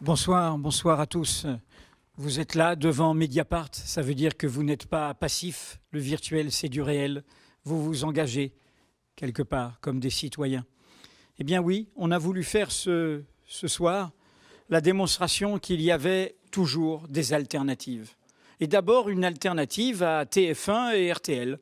Bonsoir, bonsoir à tous. Vous êtes là devant Mediapart, ça veut dire que vous n'êtes pas passif, le virtuel c'est du réel, vous vous engagez quelque part comme des citoyens. Eh bien oui, on a voulu faire ce, ce soir la démonstration qu'il y avait toujours des alternatives. Et d'abord une alternative à TF1 et RTL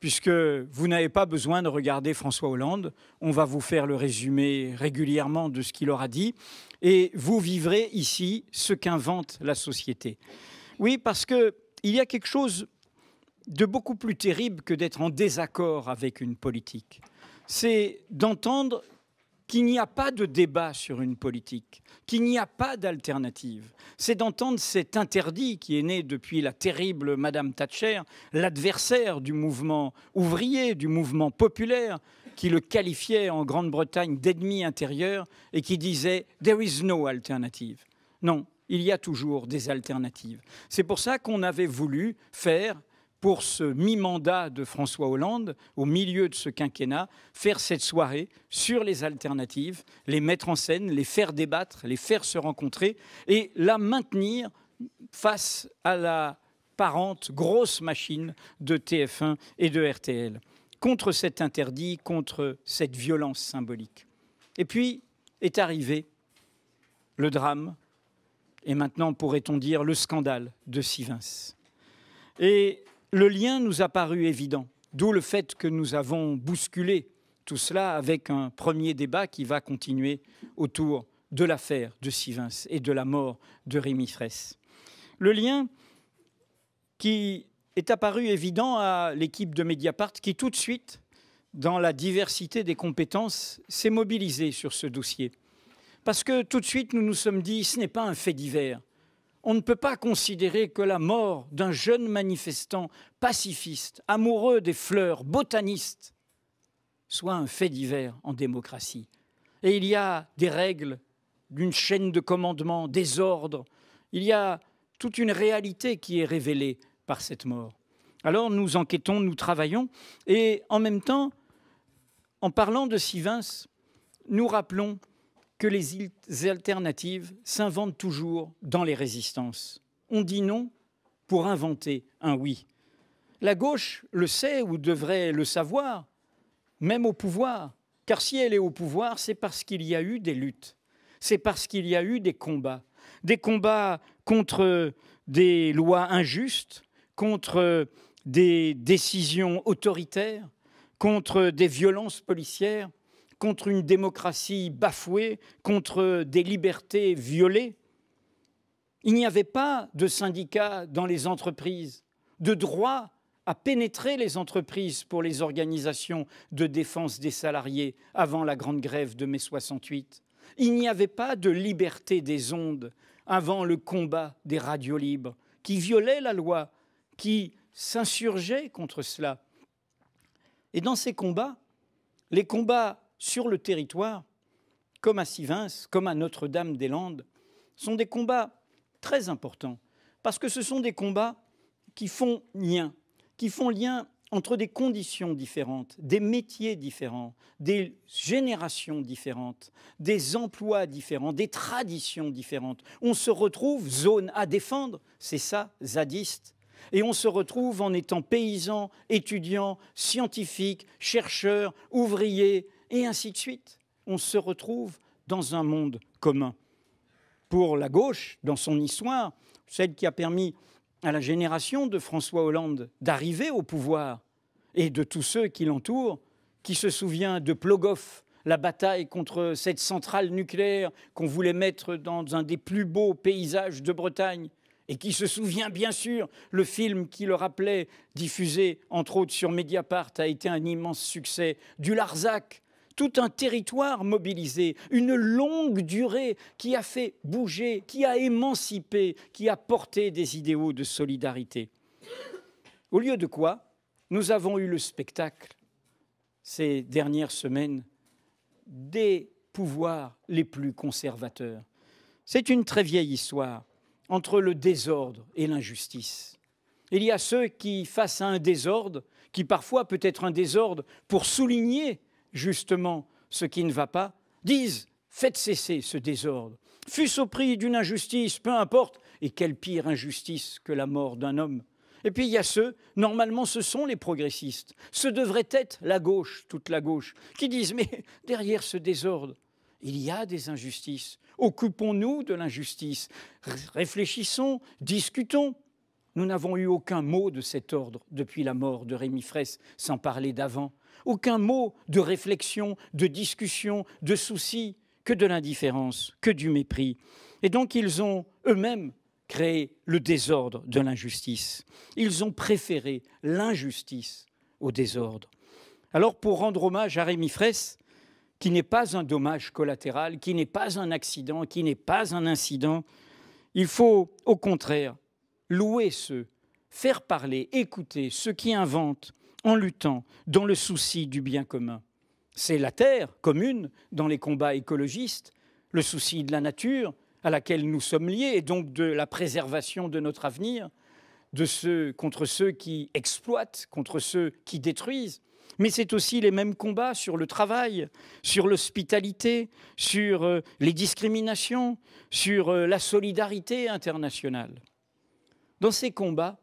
puisque vous n'avez pas besoin de regarder François Hollande. On va vous faire le résumé régulièrement de ce qu'il aura dit, et vous vivrez ici ce qu'invente la société. Oui, parce qu'il y a quelque chose de beaucoup plus terrible que d'être en désaccord avec une politique. C'est d'entendre qu'il n'y a pas de débat sur une politique, qu'il n'y a pas d'alternative. C'est d'entendre cet interdit qui est né depuis la terrible Madame Thatcher, l'adversaire du mouvement ouvrier, du mouvement populaire, qui le qualifiait en Grande-Bretagne d'ennemi intérieur et qui disait ⁇ There is no alternative ⁇ Non, il y a toujours des alternatives. C'est pour ça qu'on avait voulu faire pour ce mi-mandat de François Hollande, au milieu de ce quinquennat, faire cette soirée sur les alternatives, les mettre en scène, les faire débattre, les faire se rencontrer et la maintenir face à la parente grosse machine de TF1 et de RTL, contre cet interdit, contre cette violence symbolique. Et puis est arrivé le drame, et maintenant pourrait-on dire le scandale de Sivins. Et le lien nous a paru évident, d'où le fait que nous avons bousculé tout cela avec un premier débat qui va continuer autour de l'affaire de Sivens et de la mort de Rémi Fraisse. Le lien qui est apparu évident à l'équipe de Mediapart qui tout de suite, dans la diversité des compétences, s'est mobilisée sur ce dossier. Parce que tout de suite, nous nous sommes dit, ce n'est pas un fait divers, on ne peut pas considérer que la mort d'un jeune manifestant pacifiste, amoureux des fleurs, botaniste, soit un fait divers en démocratie. Et il y a des règles d'une chaîne de commandement, des ordres, il y a toute une réalité qui est révélée par cette mort. Alors nous enquêtons, nous travaillons, et en même temps, en parlant de Sivins, nous rappelons que les alternatives s'inventent toujours dans les résistances. On dit non pour inventer un oui. La gauche le sait ou devrait le savoir, même au pouvoir. Car si elle est au pouvoir, c'est parce qu'il y a eu des luttes, c'est parce qu'il y a eu des combats. Des combats contre des lois injustes, contre des décisions autoritaires, contre des violences policières, contre une démocratie bafouée, contre des libertés violées. Il n'y avait pas de syndicats dans les entreprises, de droit à pénétrer les entreprises pour les organisations de défense des salariés avant la grande grève de mai 68. Il n'y avait pas de liberté des ondes avant le combat des radios libres, qui violaient la loi, qui s'insurgeaient contre cela. Et dans ces combats, les combats sur le territoire, comme à Sivens, comme à Notre-Dame-des-Landes, sont des combats très importants, parce que ce sont des combats qui font lien, qui font lien entre des conditions différentes, des métiers différents, des générations différentes, des emplois différents, des traditions différentes. On se retrouve zone à défendre, c'est ça, zadiste. Et on se retrouve en étant paysan, étudiant, scientifique, chercheur, ouvrier, et ainsi de suite. On se retrouve dans un monde commun. Pour la gauche, dans son histoire, celle qui a permis à la génération de François Hollande d'arriver au pouvoir et de tous ceux qui l'entourent, qui se souvient de Plogoff, la bataille contre cette centrale nucléaire qu'on voulait mettre dans un des plus beaux paysages de Bretagne, et qui se souvient bien sûr, le film qui le rappelait, diffusé entre autres sur Mediapart, a été un immense succès, du Larzac, tout un territoire mobilisé, une longue durée qui a fait bouger, qui a émancipé, qui a porté des idéaux de solidarité. Au lieu de quoi, nous avons eu le spectacle ces dernières semaines des pouvoirs les plus conservateurs. C'est une très vieille histoire entre le désordre et l'injustice. Il y a ceux qui, face à un désordre, qui parfois peut être un désordre pour souligner justement ce qui ne va pas, disent faites cesser ce désordre, fût-ce au prix d'une injustice, peu importe, et quelle pire injustice que la mort d'un homme. Et puis il y a ceux, normalement ce sont les progressistes, ce devrait être la gauche, toute la gauche, qui disent mais derrière ce désordre, il y a des injustices. Occupons-nous de l'injustice. Réfléchissons, discutons. Nous n'avons eu aucun mot de cet ordre depuis la mort de Rémi Fraisse, sans parler d'avant. Aucun mot de réflexion, de discussion, de souci, que de l'indifférence, que du mépris. Et donc ils ont eux-mêmes créé le désordre de l'injustice. Ils ont préféré l'injustice au désordre. Alors pour rendre hommage à Rémi Fraisse, qui n'est pas un dommage collatéral, qui n'est pas un accident, qui n'est pas un incident, il faut au contraire louer ceux, faire parler, écouter ceux qui inventent, en luttant dans le souci du bien commun. C'est la terre commune dans les combats écologistes, le souci de la nature à laquelle nous sommes liés et donc de la préservation de notre avenir, de ceux contre ceux qui exploitent, contre ceux qui détruisent. Mais c'est aussi les mêmes combats sur le travail, sur l'hospitalité, sur euh, les discriminations, sur euh, la solidarité internationale. Dans ces combats,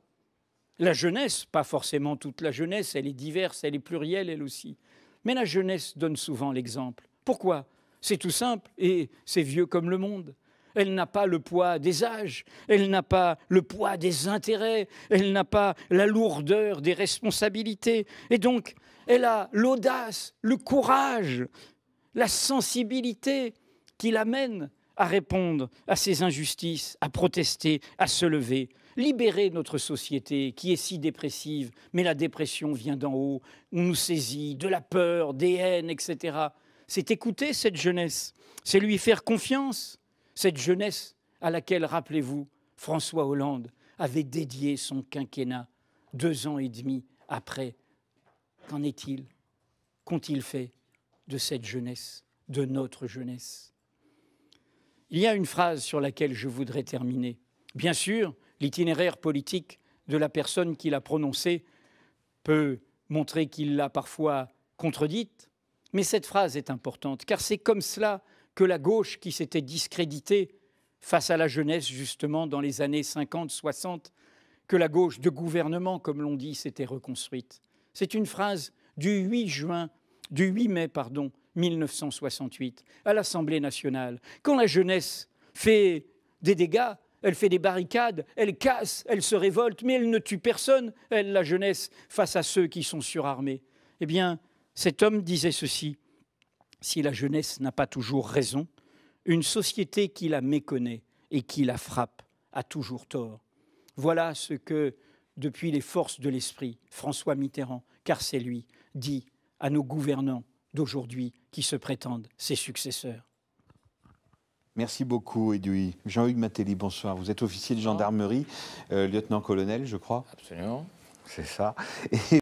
la jeunesse, pas forcément toute la jeunesse, elle est diverse, elle est plurielle elle aussi. Mais la jeunesse donne souvent l'exemple. Pourquoi C'est tout simple et c'est vieux comme le monde. Elle n'a pas le poids des âges, elle n'a pas le poids des intérêts, elle n'a pas la lourdeur des responsabilités. Et donc, elle a l'audace, le courage, la sensibilité qui l'amène à répondre à ces injustices, à protester, à se lever. Libérer notre société qui est si dépressive, mais la dépression vient d'en haut, nous saisit de la peur, des haines, etc. C'est écouter cette jeunesse, c'est lui faire confiance, cette jeunesse à laquelle, rappelez-vous, François Hollande avait dédié son quinquennat deux ans et demi après. Qu'en est-il Qu'ont-ils fait de cette jeunesse, de notre jeunesse il y a une phrase sur laquelle je voudrais terminer. Bien sûr, l'itinéraire politique de la personne qui l'a prononcée peut montrer qu'il l'a parfois contredite, mais cette phrase est importante, car c'est comme cela que la gauche qui s'était discréditée face à la jeunesse, justement, dans les années 50-60, que la gauche de gouvernement, comme l'on dit, s'était reconstruite. C'est une phrase du 8 juin, du 8 mai, pardon, 1968 à l'Assemblée nationale. Quand la jeunesse fait des dégâts, elle fait des barricades, elle casse, elle se révolte, mais elle ne tue personne, elle, la jeunesse, face à ceux qui sont surarmés. Eh bien, cet homme disait ceci Si la jeunesse n'a pas toujours raison, une société qui la méconnaît et qui la frappe a toujours tort. Voilà ce que, depuis les forces de l'esprit, François Mitterrand, car c'est lui, dit à nos gouvernants d'aujourd'hui qui se prétendent ses successeurs. Merci beaucoup, Edoui. Jean-Hugues Matéli, bonsoir. Vous êtes officier de gendarmerie, euh, lieutenant-colonel, je crois. Absolument, c'est ça. Et...